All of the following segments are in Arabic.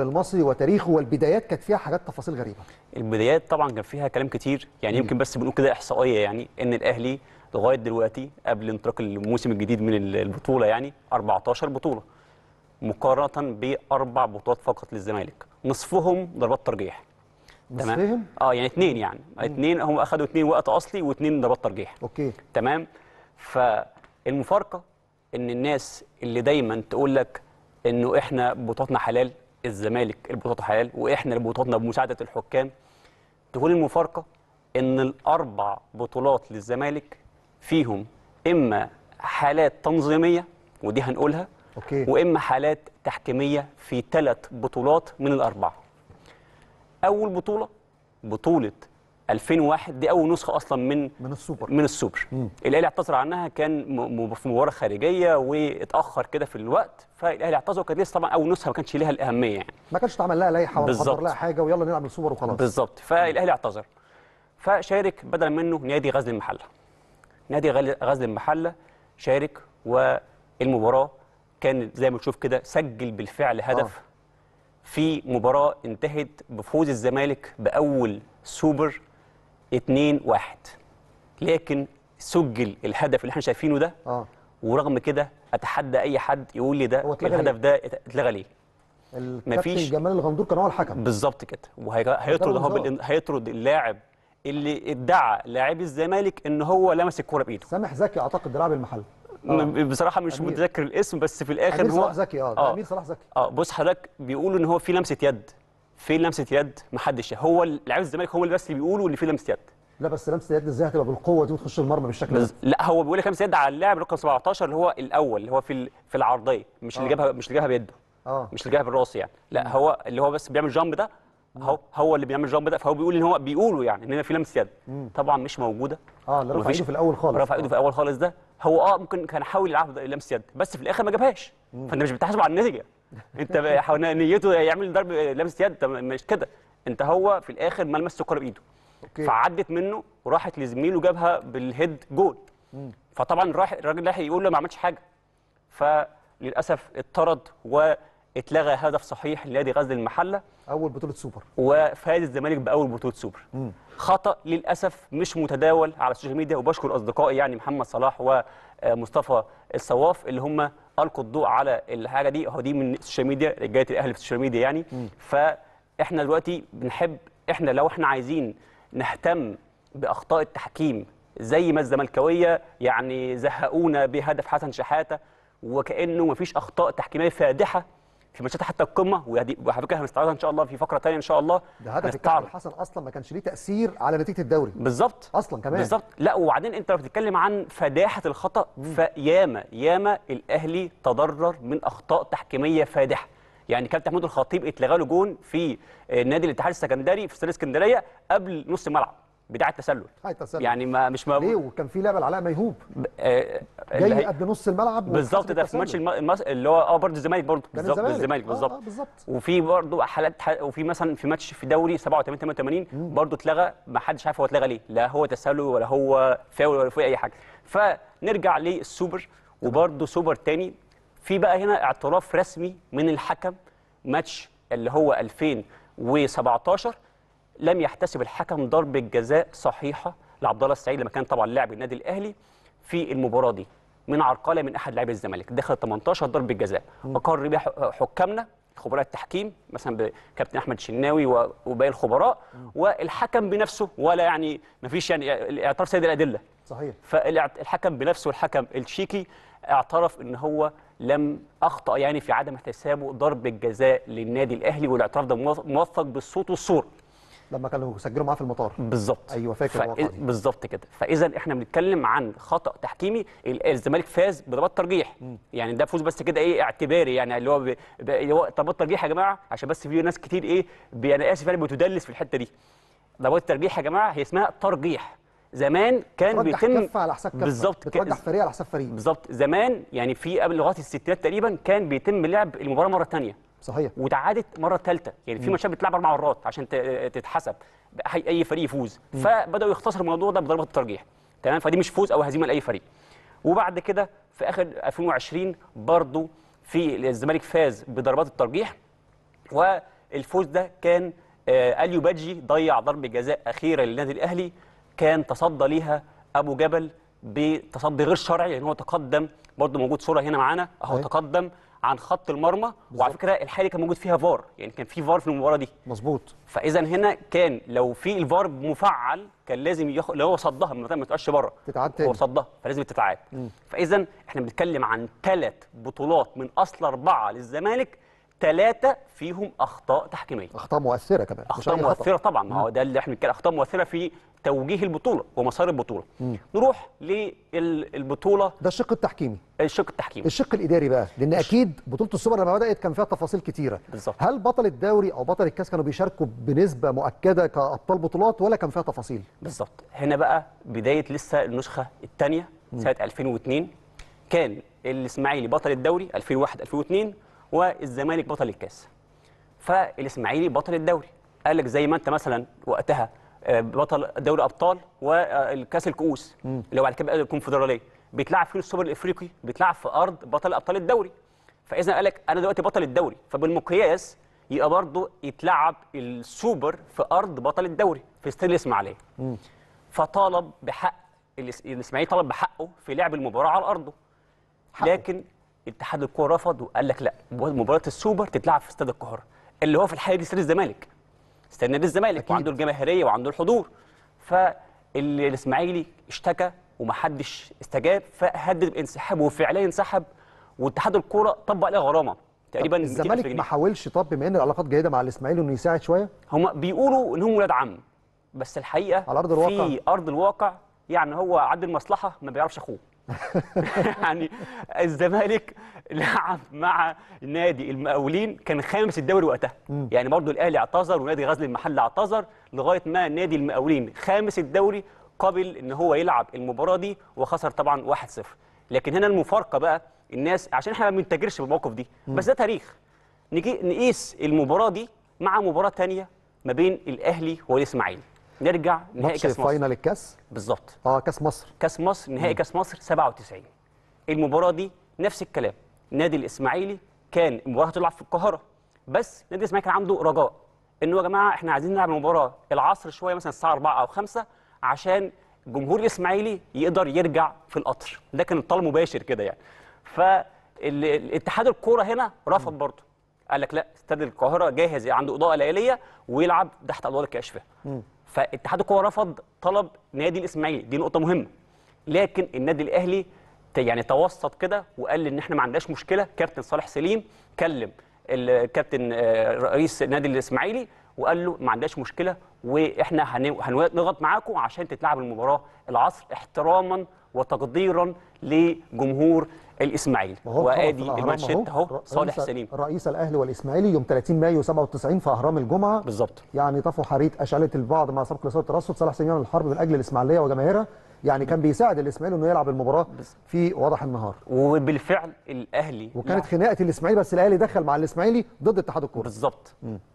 المصري وتاريخه والبدايات كانت فيها حاجات تفاصيل غريبه البدايات طبعا كان فيها كلام كتير يعني يمكن بس بنقول كده احصائيه يعني ان الاهلي لغايه دلوقتي قبل انطلاق الموسم الجديد من البطوله يعني 14 بطوله مقارنه باربع بطولات فقط للزمالك نصفهم ضربات ترجيح تمام اه يعني اثنين يعني اثنين هم اخذوا اثنين وقت اصلي واثنين ضربات ترجيح اوكي تمام فالمفارقه ان الناس اللي دايما تقول لك انه احنا بطولاتنا حلال الزمالك البطولات حال واحنا بطولاتنا بمساعده الحكام تكون المفارقه ان الاربع بطولات للزمالك فيهم اما حالات تنظيميه ودي هنقولها أوكي. واما حالات تحكيميه في ثلاث بطولات من الاربعه اول بطوله بطوله 2001 دي اول نسخه اصلا من من السوبر من السوبر الاهلي اعتذر عنها كان في مباراه خارجيه واتاخر كده في الوقت فالاهلي اعتذر وكان لسه طبعا اول نسخه ما كانش ليها الاهميه يعني ما كانش اتعمل لها لائحه ولا حضر لها حاجه ويلا نلعب السوبر وخلاص بالظبط فالاهلي اعتذر فشارك بدلا منه نادي غزل المحله نادي غزل المحله شارك والمباراه كان زي ما تشوف كده سجل بالفعل هدف آه. في مباراه انتهت بفوز الزمالك باول سوبر 2 1 لكن سجل الهدف اللي احنا شايفينه ده اه ورغم كده اتحدى اي حد يقول لي ده الهدف ده اتلغى ليه مفيش جمال الغندور كان هو الحكم بالظبط كده وهيطرد هو هيطرد اللاعب اللي ادعى لاعبي الزمالك ان هو لمس الكوره بايده سامح زكي اعتقد لاعب المحل آه. بصراحه مش أمير. متذكر الاسم بس في الاخر أمير هو صلاح زكي اه, آه. امير صلاح زكي اه بص حضرتك بيقولوا ان هو في لمسه يد في لمسه يد ما حدش هو لعيبه الزمالك هو اللي بس اللي بيقولوا اللي في لمسه يد لا بس لمسه يد ازاي هتبقى بالقوه دي وتخش المرمى بالشكل ده لا هو بيقول لك لمسه يد على اللاعب رقم 17 اللي هو الاول اللي هو في في العرضيه مش اللي آه. جابها مش اللي جابها بيده اه مش اللي جابها بالراس يعني لا هو اللي هو بس بيعمل جامب ده هو هو اللي بيعمل جامب ده فهو بيقول ان هو بيقولوا يعني ان في لمسه يد طبعا مش موجوده اه اللي رفع ايده في الاول خالص رفع ايده في آه. الاول خالص ده هو اه ممكن كان حاول يلعب لمسه يد بس في الاخر ما جابهاش فانت مش بتحاسب على النتيجه انت نيته يعمل ضرب لابس يد انت مش كده انت هو في الاخر ما لمس الكوره بايده أوكي. فعدت منه وراحت لزميله جابها بالهيد جول فطبعا راح الراجل لاحق يقول له ما عملتش حاجه فللاسف اتطرد واتلغى هدف صحيح لنادي غزل المحله اول بطوله سوبر وفاز الزمالك باول بطوله سوبر مم. خطا للاسف مش متداول على السوشيال ميديا وبشكر اصدقائي يعني محمد صلاح و آه، مصطفى الصواف اللي هم القوا الضوء على الحاجه دي هو دي من السوشيال ميديا رجاله الاهلي في السوشيال ميديا يعني م. فاحنا دلوقتي بنحب احنا لو احنا عايزين نهتم باخطاء التحكيم زي ما الزملكاويه يعني زهقونا بهدف حسن شحاته وكانه مفيش اخطاء تحكيميه فادحه في ماتشات حتى القمه وعلى فكره هنستعرضها ان شاء الله في فقره ثانيه ان شاء الله ده هدف الكابتن حسن اصلا ما كانش ليه تاثير على نتيجه الدوري بالظبط اصلا كمان بالظبط لا وبعدين انت لو بتتكلم عن فداحه الخطا فياما ياما الاهلي تضرر من اخطاء تحكيميه فادحه يعني كابتن محمود الخطيب اتلغى له جون في آه، نادي الاتحاد السكندري في استاد اسكندريه قبل نص الملعب بتاع التسلل. التسلل يعني ما مش ما ليه وكان في لعبه لعلاء ميهوب آه، جاي قد نص الملعب بالظبط ده في ماتش اللي هو اه برضه الزمالك برضه بالظبط الزمالك آه، بالظبط بالظبط وفي برضه حالات ح... وفي مثلا في ماتش في دوري 87 88 برضه اتلغى ما حدش عارف هو اتلغى ليه لا هو تسلل ولا هو فاول ولا في اي حاجه فنرجع للسوبر وبرضه سوبر تاني في بقى هنا اعتراف رسمي من الحكم ماتش اللي هو 2017 لم يحتسب الحكم ضربه جزاء صحيحه لعبد الله السعيد لما كان طبعا لاعب النادي الاهلي في المباراه دي من عرقله من احد لاعبي الزمالك دخل 18 ضربه جزاء وقرر بيها حكامنا خبراء التحكيم مثلا بكابتن احمد شناوي وباقي الخبراء والحكم بنفسه ولا يعني ما فيش يعني اعتراف سيد الادله صحيح فالحكم بنفسه الحكم التشيكي اعترف ان هو لم اخطا يعني في عدم احتسابه ضربه جزاء للنادي الاهلي والاعتراف ده موثق بالصوت والصوره لما كانوا سجلوا معاه في المطار بالظبط ايوه فاكر ف... بالظبط كده فاذا احنا بنتكلم عن خطا تحكيمي الزمالك فاز بضربات ترجيح م. يعني ده فوز بس كده ايه اعتباري يعني اللي هو ب... ب... اللي هو ضربات ترجيح يا جماعه عشان بس في ناس كتير ايه ب... انا اسف يعني بتدلس في الحته دي ضربات الترجيح يا جماعه هي اسمها ترجيح زمان كان بيتم بالظبط كده فريق على حساب فريق بالظبط زمان يعني في قبل لغايه الستينات تقريبا كان بيتم لعب المباراه مره ثانيه صحيح وتعادت مره ثالثه يعني في ماتشات بتلعب اربع مرات عشان تتحسب اي فريق يفوز فبداوا يختصروا الموضوع ده بضربه الترجيح تمام فدي مش فوز او هزيمه لاي فريق وبعد كده في اخر 2020 برضو في الزمالك فاز بضربات الترجيح والفوز ده كان آه اليو بادجي ضيع ضربه جزاء اخيره للنادي الاهلي كان تصدى ليها ابو جبل بتصدي غير شرعي لان يعني هو تقدم برضو موجود صوره هنا معانا اهو أيوه. تقدم عن خط المرمى وعلى فكره الحاله كان موجود فيها فار يعني كان في فار في المباراه دي مظبوط فاذا هنا كان لو في الفار مفعل كان لازم ياخد لو هو صدها ما تقعش بره تتعاد تاني هو صدها فلازم تتعاد فاذا احنا بنتكلم عن ثلاث بطولات من اصل اربعه للزمالك ثلاثه فيهم اخطاء تحكيميه اخطاء مؤثره كمان اخطاء مؤثره طبعا ما هو ده اللي احنا بنتكلم اخطاء مؤثره في توجيه البطوله ومسار البطوله مم. نروح للبطوله ده الشق التحكيمي الشق التحكيمي الشق الاداري بقى لان اكيد بطوله السوبر لما بدات كان فيها تفاصيل كتيره بالزبط. هل بطل الدوري او بطل الكاس كانوا بيشاركوا بنسبه مؤكده كابطال بطولات ولا كان فيها تفاصيل بالظبط هنا بقى بدايه لسه النسخه الثانيه سنه 2002 كان الاسماعيلي بطل الدوري 2001 2002 والزمالك بطل الكاس فالاسماعيلي بطل الدوري قال لك زي ما انت مثلا وقتها آه، بطل دوري ابطال والكاس الكؤوس اللي هو بعد كده الكونفدراليه بيتلعب فيه السوبر الافريقي بيتلعب في ارض بطل ابطال الدوري فاذا قال لك انا دلوقتي بطل الدوري فبالمقياس يبقى برضه يتلعب السوبر في ارض بطل الدوري في استاد الاسماعيليه فطالب بحق الاسماعيلي طلب بحقه في لعب المباراه على ارضه حقه. لكن اتحاد الكوره رفض وقال لك لا مباراه السوبر تتلعب في استاد القاهره اللي هو في الحقيقه دي استاد الزمالك استاد نادي الزمالك وعنده الجماهيريه وعنده الحضور فالاسماعيلي اشتكى ومحدش استجاب فهدد بانسحابه وفعليا انسحب واتحاد الكوره طبق عليه غرامه تقريبا الزمالك ما حاولش طب بما ان العلاقات جيده مع الاسماعيلي انه يساعد شويه هم بيقولوا ان هم ولاد عم بس الحقيقه على ارض الواقع في ارض الواقع يعني هو عدل المصلحه ما بيعرفش اخوه يعني الزمالك لعب مع نادي المقاولين كان خامس الدوري وقتها يعني برضه الاهلي اعتذر ونادي غزل المحله اعتذر لغايه ما نادي المقاولين خامس الدوري قبل ان هو يلعب المباراه دي وخسر طبعا 1-0 لكن هنا المفارقه بقى الناس عشان احنا ما بنتجرش بالموقف دي بس ده تاريخ نقيس المباراه دي مع مباراه ثانيه ما بين الاهلي والاسماعيلي نرجع نهائي كاس مصر فاينل الكاس بالظبط اه كاس مصر كاس مصر نهائي كاس مصر 97 المباراه دي نفس الكلام نادي الاسماعيلي كان المباراه هتلعب في القاهره بس نادي الاسماعيلي كان عنده رجاء انه يا جماعه احنا عايزين نلعب المباراه العصر شويه مثلا الساعه 4 او 5 عشان جمهور الاسماعيلي يقدر يرجع في القطر ده كان الطلب مباشر كده يعني فالاتحاد الكوره هنا رفض برضه قال لك لا استاد القاهره جاهز عنده اضاءه ليليه ويلعب تحت اضواء الكاشفه فاتحاد الكوره رفض طلب نادي الاسماعيلي دي نقطه مهمه لكن النادي الاهلي يعني توسط كده وقال ان احنا ما عندناش مشكله كابتن صالح سليم كلم الكابتن آه، رئيس نادي الاسماعيلي وقال له ما عندناش مشكله واحنا هنضغط معاكم عشان تتلعب المباراه العصر احتراما وتقديرا لجمهور الاسماعيلي وادي المانشيت اهو صالح سليم رئيس الاهلي والاسماعيلي يوم 30 مايو 97 في اهرام الجمعه بالظبط يعني طفوا حريق اشعلت البعض مع سبق لصوره الترصد صالح سليم الحرب من اجل الاسماعيليه وجماهيرها يعني كان بيساعد الاسماعيلي انه يلعب المباراه في وضح النهار وبالفعل الاهلي وكانت خناقه الاسماعيلي بس الاهلي دخل مع الاسماعيلي ضد اتحاد الكوره بالظبط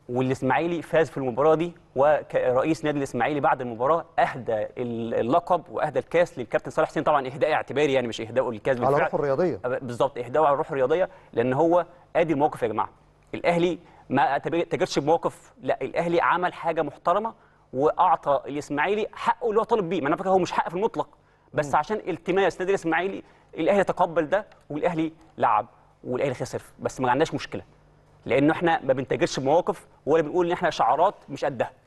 والاسماعيلي فاز في المباراه دي ورئيس نادي الاسماعيلي بعد المباراه اهدى اللقب واهدى الكاس للكابتن صالح حسين طبعا اهداء اعتباري يعني مش اهداء للكاس بالفعل على الروح الرياضيه بالظبط اهداء على الروح الرياضيه لان هو ادي الموقف يا جماعه الاهلي ما تاجرش بموقف لا الاهلي عمل حاجه محترمه واعطى الاسماعيلي حقه اللي هو طالب بيه ما انا فاكر هو مش حق في المطلق بس م. عشان التماس نادي الاسماعيلي الاهلي تقبل ده والاهلي لعب والاهلي خسر بس ما عندناش مشكله لانه احنا ما بنتاجرش بمواقف ولا بنقول ان احنا شعارات مش قدها